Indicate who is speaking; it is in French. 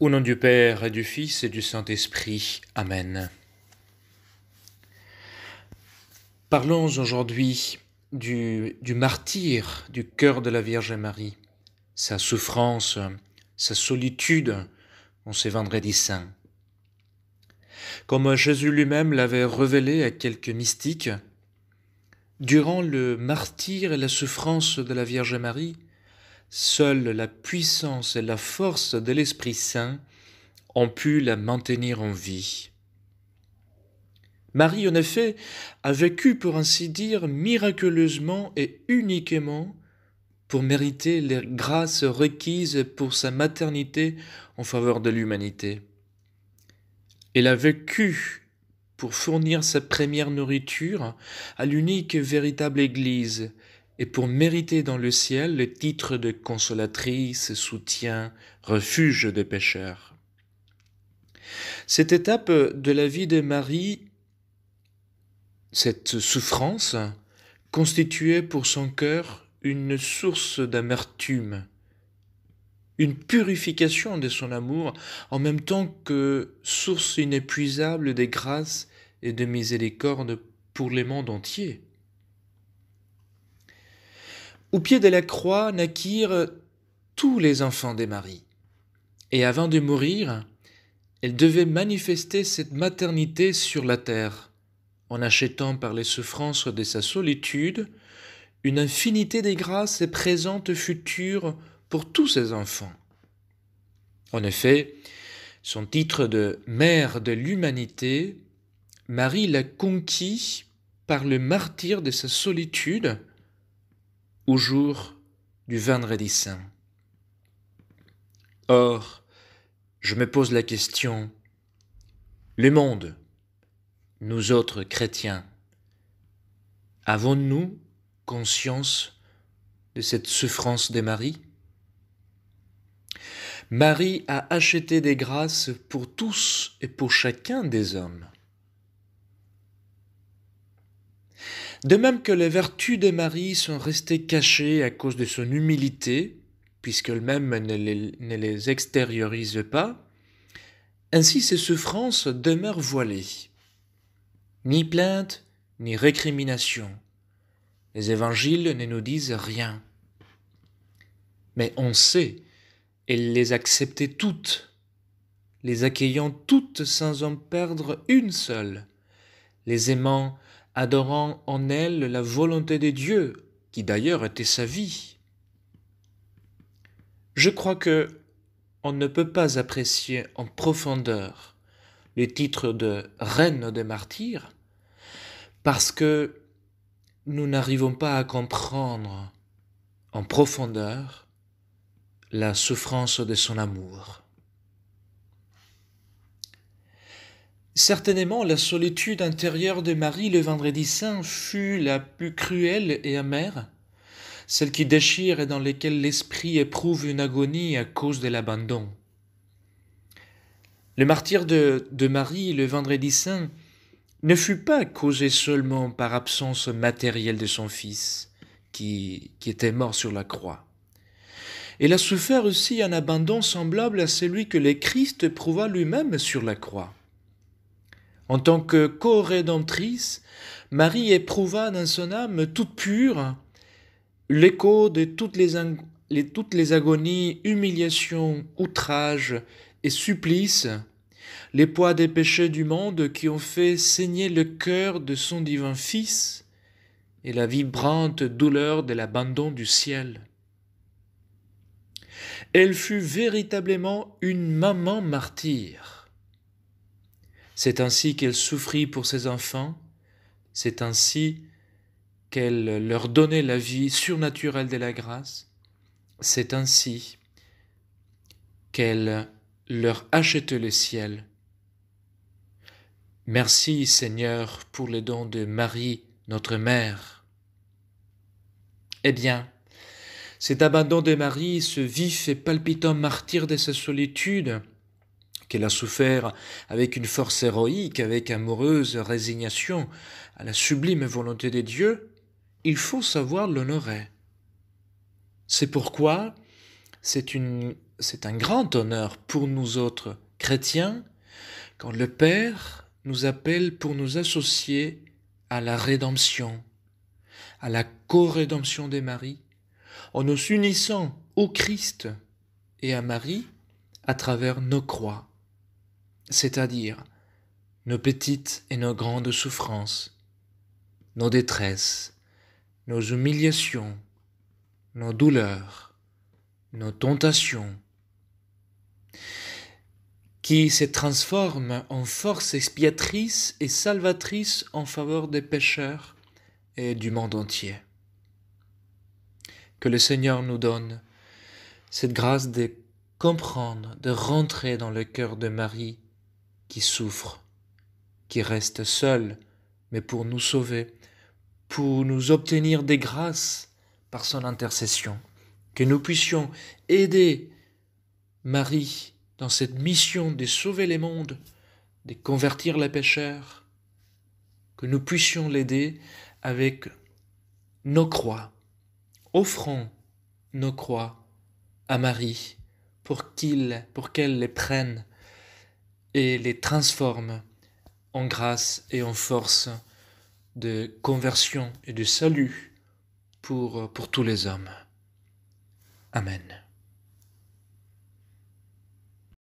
Speaker 1: Au nom du Père et du Fils et du Saint-Esprit. Amen. Parlons aujourd'hui du, martyr du cœur de la Vierge Marie, sa souffrance, sa solitude on ces vendredi saints. Comme Jésus lui-même l'avait révélé à quelques mystiques, durant le martyr et la souffrance de la Vierge Marie, Seule la puissance et la force de l'Esprit Saint ont pu la maintenir en vie. Marie, en effet, a vécu, pour ainsi dire, miraculeusement et uniquement pour mériter les grâces requises pour sa maternité en faveur de l'humanité. Elle a vécu pour fournir sa première nourriture à l'unique véritable Église, et pour mériter dans le ciel le titre de consolatrice, soutien, refuge des pécheurs. Cette étape de la vie de Marie, cette souffrance, constituait pour son cœur une source d'amertume, une purification de son amour, en même temps que source inépuisable des grâces et de miséricorde pour les mondes entiers. Au pied de la croix naquirent tous les enfants des maris. Et avant de mourir, elle devait manifester cette maternité sur la terre, en achetant par les souffrances de sa solitude une infinité des grâces et présentes futures pour tous ses enfants. En effet, son titre de mère de l'humanité, Marie l'a conquis par le martyr de sa solitude, au jour du vendredi saint. Or, je me pose la question, le monde, nous autres chrétiens, avons-nous conscience de cette souffrance des maris Marie a acheté des grâces pour tous et pour chacun des hommes. De même que les vertus de Marie sont restées cachées à cause de son humilité, puisqu'elle-même ne les, extériorise pas, ainsi ses souffrances demeurent voilées. Ni plainte, ni récrimination. Les évangiles ne nous disent rien. Mais on sait, elle les acceptait toutes, les accueillant toutes sans en perdre une seule, les aimant adorant en elle la volonté de Dieu, qui d'ailleurs était sa vie. Je crois que on ne peut pas apprécier en profondeur le titre de reine des martyrs parce que nous n'arrivons pas à comprendre en profondeur la souffrance de son amour. Certainement, la solitude intérieure de Marie le vendredi saint fut la plus cruelle et amère, celle qui déchire et dans laquelle l'esprit éprouve une agonie à cause de l'abandon. Le martyr de, Marie le vendredi saint ne fut pas causé seulement par absence matérielle de son fils, qui, qui était mort sur la croix. Il a souffert aussi un abandon semblable à celui que le Christ prouva lui-même sur la croix. En tant que co-rédemptrice, Marie éprouva dans son âme toute pure l'écho de toutes les, toutes les agonies, humiliations, outrages et supplices, les poids des péchés du monde qui ont fait saigner le cœur de son divin Fils et la vibrante douleur de l'abandon du ciel. Elle fut véritablement une maman martyre. C'est ainsi qu'elle souffrit pour ses enfants, c'est ainsi qu'elle leur donnait la vie surnaturelle de la grâce, c'est ainsi qu'elle leur achetait le ciel. Merci Seigneur pour le don de Marie, notre mère. Eh bien, cet abandon de Marie, ce vif et palpitant martyr de sa solitude, qu'elle a souffert avec une force héroïque, avec amoureuse résignation à la sublime volonté des dieux, il faut savoir l'honorer. C'est pourquoi c'est, c'est un grand honneur pour nous autres chrétiens quand le Père nous appelle pour nous associer à la rédemption, à la co-rédemption des maris, en nous unissant au Christ et à Marie à travers nos croix c'est-à-dire nos petites et nos grandes souffrances, nos détresses, nos humiliations, nos douleurs, nos tentations, qui se transforment en force expiatrice et salvatrice en faveur des pécheurs et du monde entier. Que le Seigneur nous donne cette grâce de comprendre, de rentrer dans le cœur de Marie qui souffre, qui reste seul, mais pour nous sauver, pour nous obtenir des grâces par son intercession, que nous puissions aider Marie dans cette mission de sauver les mondes, de convertir les pécheurs, que nous puissions l'aider avec nos croix, offrant nos croix à Marie pour qu'il pour qu'elle les prenne et les transforme en grâce et en force de conversion et de salut pour, pour tous les hommes. Amen.